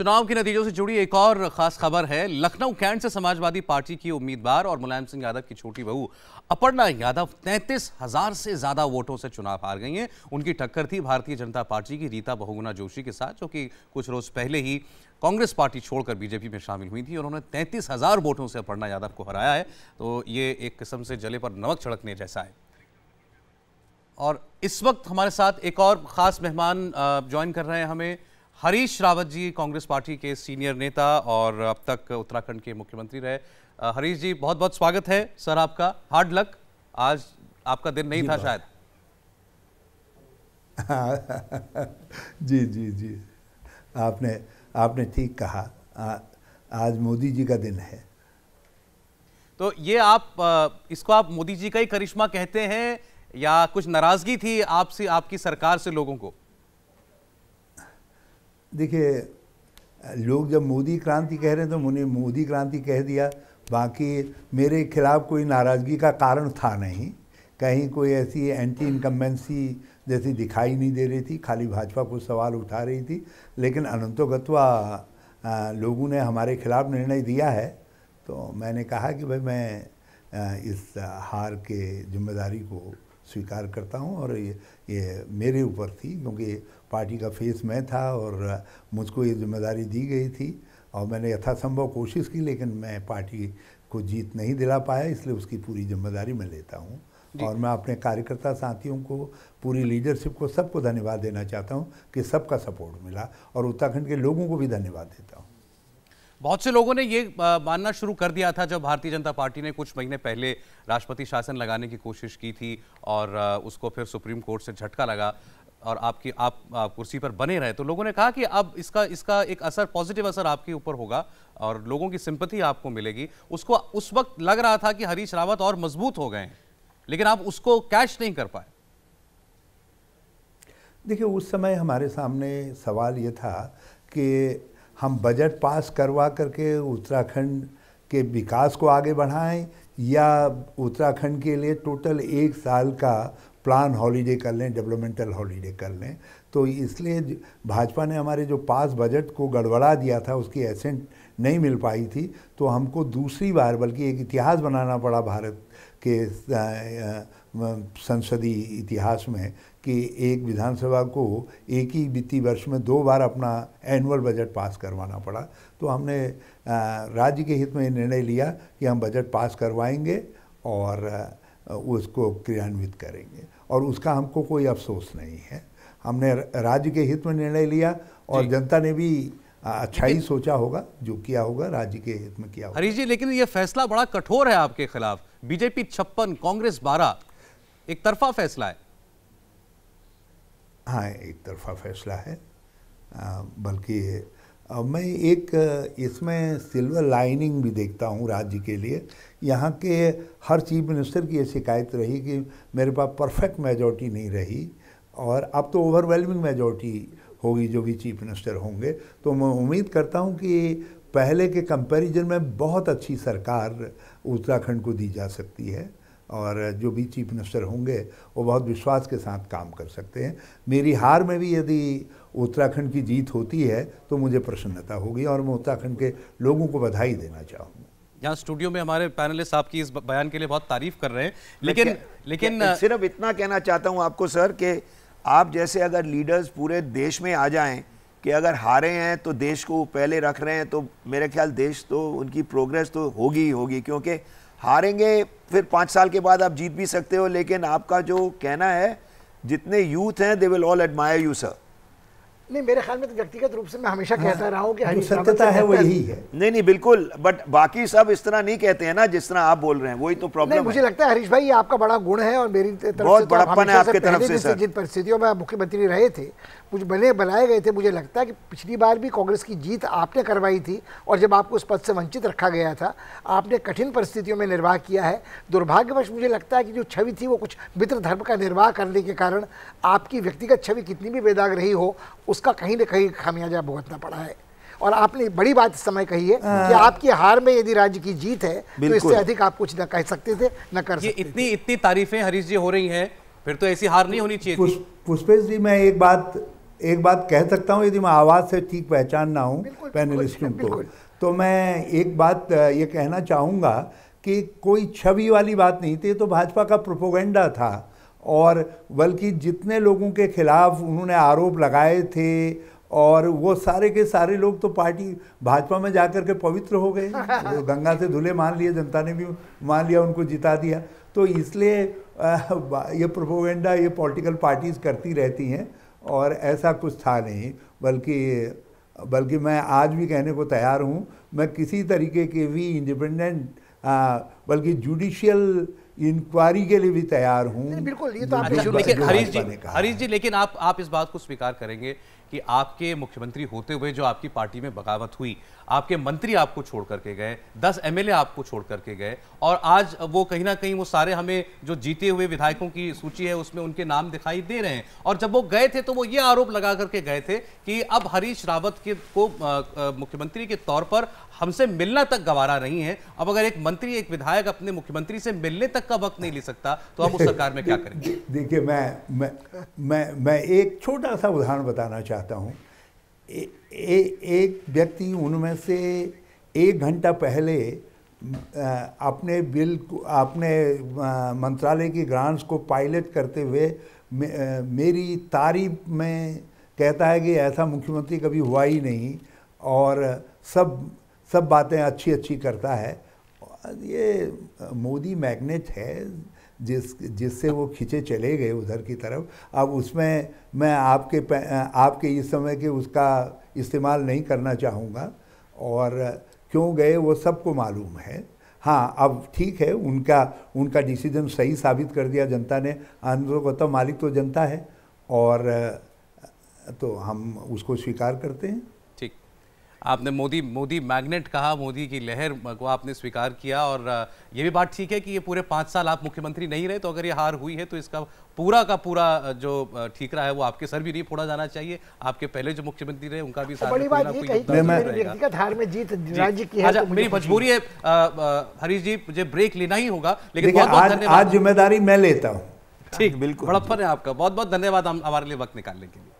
चुनाव के नतीजों से जुड़ी एक और खास खबर है लखनऊ कैंट से समाजवादी पार्टी की उम्मीदवार और मुलायम सिंह यादव की छोटी बहू अपर्णा यादव तैंतीस हजार से ज्यादा वोटों से चुनाव हार गई हैं उनकी टक्कर थी भारतीय जनता पार्टी की रीता बहुगुना जोशी के साथ जो कि कुछ रोज पहले ही कांग्रेस पार्टी छोड़कर बीजेपी में शामिल हुई थी और उन्होंने तैंतीस हजार वोटों से अपर्णा यादव को हराया है तो ये एक किस्म से जले पर नमक छड़कने जैसा है और इस वक्त हमारे साथ एक और खास मेहमान ज्वाइन कर रहे हैं हमें हरीश रावत जी कांग्रेस पार्टी के सीनियर नेता और अब तक उत्तराखंड के मुख्यमंत्री रहे हरीश जी बहुत बहुत स्वागत है सर आपका हार्ड लक आज आपका दिन नहीं था शायद जी जी जी आपने आपने ठीक कहा आ, आज मोदी जी का दिन है तो ये आप इसको आप मोदी जी का ही करिश्मा कहते हैं या कुछ नाराजगी थी आपसे आपकी सरकार से लोगों को देखिए लोग जब मोदी क्रांति कह रहे हैं तो उन्हें मोदी क्रांति कह दिया बाकी मेरे खिलाफ़ कोई नाराज़गी का कारण था नहीं कहीं कोई ऐसी एंटी इनकम्बेंसी जैसी दिखाई नहीं दे रही थी खाली भाजपा कुछ सवाल उठा रही थी लेकिन अनंतोगत्वा लोगों ने हमारे खिलाफ निर्णय दिया है तो मैंने कहा कि भाई मैं इस हार के जिम्मेदारी को स्वीकार करता हूँ और ये ये मेरे ऊपर थी क्योंकि पार्टी का फेस मैं था और मुझको ये जिम्मेदारी दी गई थी और मैंने यथासंभव कोशिश की लेकिन मैं पार्टी को जीत नहीं दिला पाया इसलिए उसकी पूरी जिम्मेदारी मैं लेता हूँ और मैं अपने कार्यकर्ता साथियों को पूरी लीडरशिप को सबको धन्यवाद देना चाहता हूँ कि सबका सपोर्ट मिला और उत्तराखंड के लोगों को भी धन्यवाद देता हूँ बहुत से लोगों ने ये मानना शुरू कर दिया था जब भारतीय जनता पार्टी ने कुछ महीने पहले राष्ट्रपति शासन लगाने की कोशिश की थी और उसको फिर सुप्रीम कोर्ट से झटका लगा और आपकी आप, आप कुर्सी पर बने रहे तो लोगों ने कहा कि अब इसका इसका एक असर पॉजिटिव असर आपके ऊपर होगा और लोगों की सिंपति आपको मिलेगी उसको उस वक्त लग रहा था कि हरीश रावत और मजबूत हो गए हैं लेकिन आप उसको कैश नहीं कर पाए देखिए उस समय हमारे सामने सवाल ये था कि हम बजट पास करवा करके उत्तराखंड के विकास को आगे बढ़ाएं या उत्तराखंड के लिए टोटल एक साल का प्लान हॉलीडे कर लें डेवलपमेंटल हॉलीडे कर लें तो इसलिए भाजपा ने हमारे जो पास बजट को गड़बड़ा दिया था उसकी एसेंट नहीं मिल पाई थी तो हमको दूसरी बार बल्कि एक इतिहास बनाना पड़ा भारत के संसदीय इतिहास में कि एक विधानसभा को एक ही वित्तीय वर्ष में दो बार अपना एनुअल बजट पास करवाना पड़ा तो हमने राज्य के हित में निर्णय लिया कि हम बजट पास करवाएंगे और उसको क्रियान्वित करेंगे और उसका हमको कोई अफसोस नहीं है हमने राज्य के हित में निर्णय लिया और जनता ने भी अच्छा ही सोचा होगा जो किया होगा राज्य के हित में किया होगा हरीश जी लेकिन यह फैसला बड़ा कठोर है आपके खिलाफ बीजेपी छप्पन कांग्रेस बारह एक तरफा फैसला है हाँ एक तरफा फैसला है बल्कि मैं एक इसमें सिल्वर लाइनिंग भी देखता हूँ राज्य के लिए यहाँ के हर चीफ मिनिस्टर की ये शिकायत रही कि मेरे पास परफेक्ट मेजोरिटी नहीं रही और अब तो ओवरवेलमिंग मेजोरिटी होगी जो भी चीफ मिनिस्टर होंगे तो मैं उम्मीद करता हूँ कि पहले के कंपैरिजन में बहुत अच्छी सरकार उत्तराखंड को दी जा सकती है और जो भी चीफ मिनिस्टर होंगे वो बहुत विश्वास के साथ काम कर सकते हैं मेरी हार में भी यदि उत्तराखंड की जीत होती है तो मुझे प्रसन्नता होगी और मैं उत्तराखंड के लोगों को बधाई देना चाहूँगा यहाँ स्टूडियो में हमारे पैनलिस्ट आपकी इस बयान के लिए बहुत तारीफ कर रहे हैं लेकिन लेकिन सिर्फ इतना कहना चाहता हूँ आपको सर कि आप जैसे अगर लीडर्स पूरे देश में आ जाएं कि अगर हारे हैं तो देश को पहले रख रहे हैं तो मेरे ख्याल देश तो उनकी प्रोग्रेस तो होगी ही होगी क्योंकि हारेंगे फिर पाँच साल के बाद आप जीत भी सकते हो लेकिन आपका जो कहना है जितने यूथ हैं they will all admire you sir नहीं मेरे ख्याल में तो व्यक्तिगत रूप से मैं हमेशा हाँ, कहता रहा हूँ कि जो सत्यता है वो यही है नहीं नहीं बिल्कुल बट बाकी सब इस तरह नहीं कहते हैं ना जिस तरह आप बोल रहे हैं वही तो प्रॉब्लम है मुझे लगता है हरीश भाई आपका बड़ा गुण है और मेरी तरफ तो बहुत बड़ापन है आपके तरफ से जिन परिस्थितियों में मुख्यमंत्री रहे थे मुझे बने बनाए गए थे मुझे लगता है कि पिछली बार भी कांग्रेस की जीत आपने करवाई थी और जब आपको उस पद से वंचित रखा गया था आपने कठिन परिस्थितियों में निर्वाह किया है दुर्भाग्यवश मुझे लगता है कि जो छवि थी वो कुछ मित्र धर्म का निर्वाह करने के कारण आपकी व्यक्तिगत छवि कितनी भी बेदाग रही हो उस उसका कहीं ना कहीं खामियाजा भुगतना पड़ा है और आपने बड़ी बात इस समय कही है हाँ। कि आपकी हार में यदि राज्य की जीत है तो इससे अधिक आप कुछ न कह सकते थे न कर सकते इतनी इतनी तारीफें हरीश जी हो रही हैं फिर तो ऐसी हार नहीं होनी चाहिए पुष्पेश जी मैं एक बात एक बात कह सकता हूँ यदि मैं आवाज़ से ठीक पहचान ना हूँ पैनलिस्टों को तो मैं एक बात ये कहना चाहूँगा कि कोई छवि वाली बात नहीं थी तो भाजपा का प्रोपोगेंडा था और बल्कि जितने लोगों के खिलाफ उन्होंने आरोप लगाए थे और वो सारे के सारे लोग तो पार्टी भाजपा में जाकर के पवित्र हो गए तो गंगा से धुले मान लिए जनता ने भी मान लिया उनको जिता दिया तो इसलिए ये प्रोपोगेंडा ये पॉलिटिकल पार्टीज करती रहती हैं और ऐसा कुछ था नहीं बल्कि बल्कि मैं आज भी कहने को तैयार हूँ मैं किसी तरीके के भी इंडिपेंडेंट बल्कि जुडिशियल इंक्वायरी के लिए भी तैयार हूँ बिल्कुल ये तो आप हरीश जी हरीश जी लेकिन आप आप इस बात को स्वीकार करेंगे कि आपके मुख्यमंत्री होते हुए जो आपकी पार्टी में बगावत हुई आपके मंत्री आपको छोड़ करके गए दस एमएलए आपको छोड़ करके गए और आज वो कहीं ना कहीं वो सारे हमें जो जीते हुए विधायकों की सूची है उसमें उनके नाम दिखाई दे रहे हैं और जब वो गए थे तो वो ये आरोप लगा करके गए थे कि अब हरीश रावत के को मुख्यमंत्री के तौर पर हमसे मिलना तक गवारा नहीं है अब अगर एक मंत्री एक विधायक अपने मुख्यमंत्री से मिलने तक का वक्त नहीं ले सकता तो हम उस सरकार में क्या करेंगे देखिए मैं मैं मैं मैं एक छोटा सा उदाहरण बताना चाहता चाहता हूँ एक व्यक्ति उनमें से एक घंटा पहले अपने बिल को अपने मंत्रालय की ग्रांट्स को पायलट करते हुए मेरी तारीफ में कहता है कि ऐसा मुख्यमंत्री कभी हुआ ही नहीं और सब सब बातें अच्छी अच्छी करता है ये मोदी मैग्नेट है जिस जिससे वो खींचे चले गए उधर की तरफ अब उसमें मैं आपके आपके इस समय के उसका इस्तेमाल नहीं करना चाहूँगा और क्यों गए वो सबको मालूम है हाँ अब ठीक है उनका उनका डिसीजन सही साबित कर दिया जनता ने आंध्र को तो मालिक तो जनता है और तो हम उसको स्वीकार करते हैं आपने मोदी मोदी मैग्नेट कहा मोदी की लहर को आपने स्वीकार किया और ये भी बात ठीक है कि ये पूरे पाँच साल आप मुख्यमंत्री नहीं रहे तो अगर ये हार हुई है तो इसका पूरा का पूरा जो ठीक रहा है वो आपके सर भी नहीं फोड़ा जाना चाहिए आपके पहले जो मुख्यमंत्री रहे उनका भी तो बड़ी बात तो व्यक्तिगत हार में जीत राज्य की है अच्छा, तो मेरी मजबूरी है हरीश जी मुझे ब्रेक लेना ही होगा लेकिन बहुत बहुत आज जिम्मेदारी मैं लेता हूँ ठीक बिल्कुल बड़प्पन है आपका बहुत बहुत धन्यवाद हम हमारे लिए वक्त निकालने के लिए